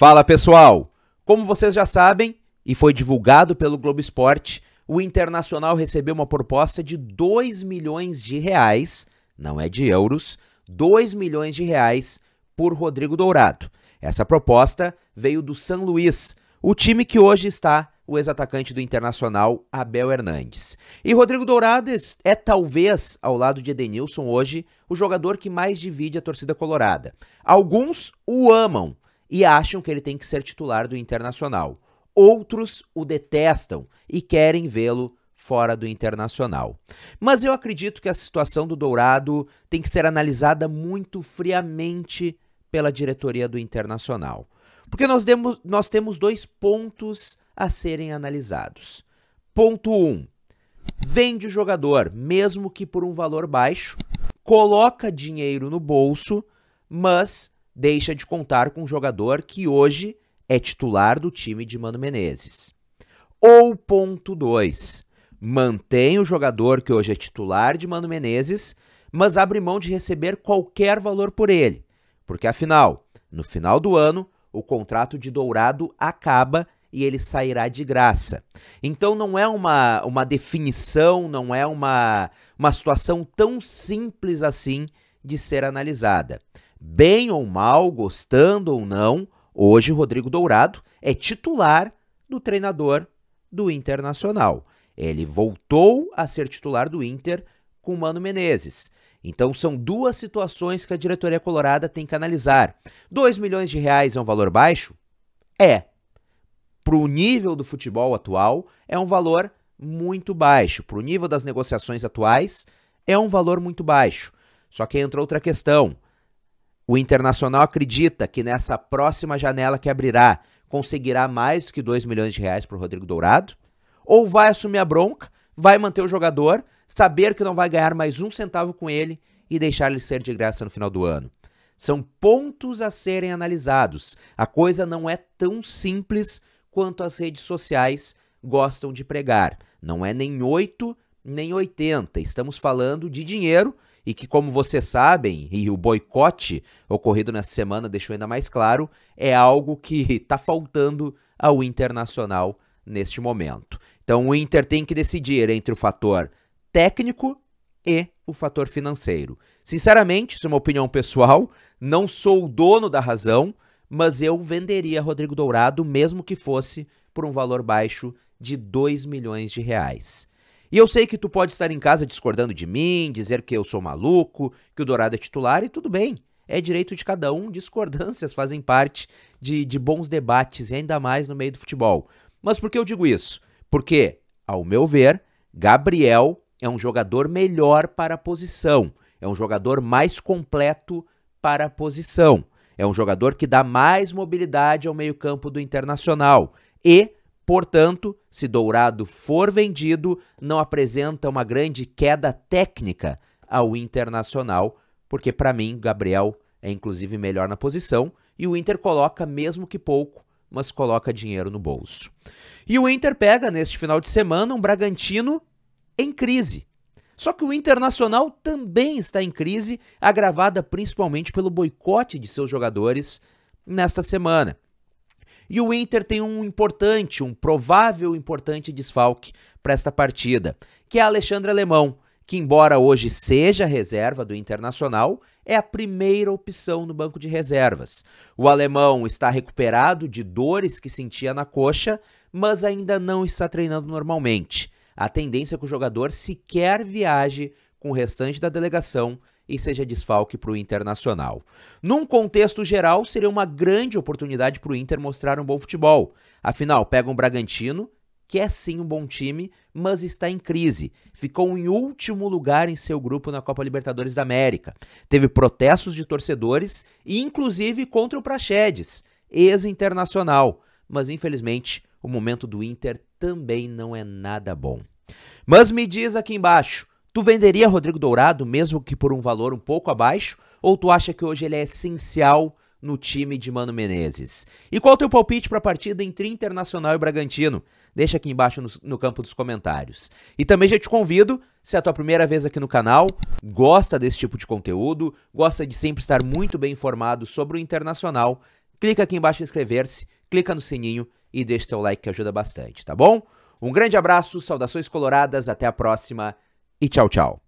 Fala pessoal! Como vocês já sabem, e foi divulgado pelo Globo Esporte, o Internacional recebeu uma proposta de 2 milhões de reais, não é de euros, 2 milhões de reais por Rodrigo Dourado. Essa proposta veio do São Luís, o time que hoje está o ex-atacante do Internacional, Abel Hernandes. E Rodrigo Dourado é talvez, ao lado de Edenilson hoje, o jogador que mais divide a torcida colorada. Alguns o amam, e acham que ele tem que ser titular do Internacional. Outros o detestam e querem vê-lo fora do Internacional. Mas eu acredito que a situação do Dourado tem que ser analisada muito friamente pela diretoria do Internacional. Porque nós, demos, nós temos dois pontos a serem analisados. Ponto 1. Um, vende o jogador, mesmo que por um valor baixo, coloca dinheiro no bolso, mas deixa de contar com um jogador que hoje é titular do time de Mano Menezes. Ou ponto 2, mantém o jogador que hoje é titular de Mano Menezes, mas abre mão de receber qualquer valor por ele, porque afinal, no final do ano, o contrato de Dourado acaba e ele sairá de graça. Então não é uma, uma definição, não é uma, uma situação tão simples assim de ser analisada. Bem ou mal, gostando ou não, hoje Rodrigo Dourado é titular do treinador do Internacional. Ele voltou a ser titular do Inter com Mano Menezes. Então são duas situações que a diretoria colorada tem que analisar. 2 milhões de reais é um valor baixo? É. Para o nível do futebol atual, é um valor muito baixo. Para o nível das negociações atuais, é um valor muito baixo. Só que entra outra questão. O Internacional acredita que nessa próxima janela que abrirá conseguirá mais que 2 milhões de reais para o Rodrigo Dourado? Ou vai assumir a bronca, vai manter o jogador, saber que não vai ganhar mais um centavo com ele e deixar ele ser de graça no final do ano? São pontos a serem analisados. A coisa não é tão simples quanto as redes sociais gostam de pregar. Não é nem 8, nem 80. Estamos falando de dinheiro e que, como vocês sabem, e o boicote ocorrido nessa semana deixou ainda mais claro, é algo que está faltando ao Internacional neste momento. Então o Inter tem que decidir entre o fator técnico e o fator financeiro. Sinceramente, isso é uma opinião pessoal, não sou o dono da razão, mas eu venderia Rodrigo Dourado mesmo que fosse por um valor baixo de 2 milhões de reais. E eu sei que tu pode estar em casa discordando de mim, dizer que eu sou maluco, que o Dourado é titular e tudo bem. É direito de cada um, discordâncias fazem parte de, de bons debates, e ainda mais no meio do futebol. Mas por que eu digo isso? Porque, ao meu ver, Gabriel é um jogador melhor para a posição, é um jogador mais completo para a posição, é um jogador que dá mais mobilidade ao meio-campo do Internacional e Portanto, se Dourado for vendido, não apresenta uma grande queda técnica ao Internacional, porque para mim Gabriel é inclusive melhor na posição e o Inter coloca mesmo que pouco, mas coloca dinheiro no bolso. E o Inter pega neste final de semana um Bragantino em crise. Só que o Internacional também está em crise, agravada principalmente pelo boicote de seus jogadores nesta semana. E o Inter tem um importante, um provável importante desfalque para esta partida, que é Alexandre Alemão, que embora hoje seja reserva do Internacional, é a primeira opção no banco de reservas. O alemão está recuperado de dores que sentia na coxa, mas ainda não está treinando normalmente. A tendência é que o jogador sequer viaje com o restante da delegação e seja desfalque para o Internacional. Num contexto geral, seria uma grande oportunidade para o Inter mostrar um bom futebol. Afinal, pega um Bragantino, que é sim um bom time, mas está em crise. Ficou em último lugar em seu grupo na Copa Libertadores da América. Teve protestos de torcedores, inclusive contra o Praxedes, ex-internacional. Mas infelizmente, o momento do Inter também não é nada bom. Mas me diz aqui embaixo, Tu venderia Rodrigo Dourado, mesmo que por um valor um pouco abaixo, ou tu acha que hoje ele é essencial no time de Mano Menezes? E qual o teu palpite para a partida entre Internacional e Bragantino? Deixa aqui embaixo no, no, campo dos comentários. E também já te convido, se é a tua primeira vez aqui no canal, gosta desse tipo de conteúdo, gosta de sempre estar muito bem informado sobre o Internacional, clica aqui embaixo em inscrever-se, clica no sininho e deixa teu like que ajuda bastante, tá bom? Um grande abraço, saudações coloradas, até a próxima e tchau, tchau.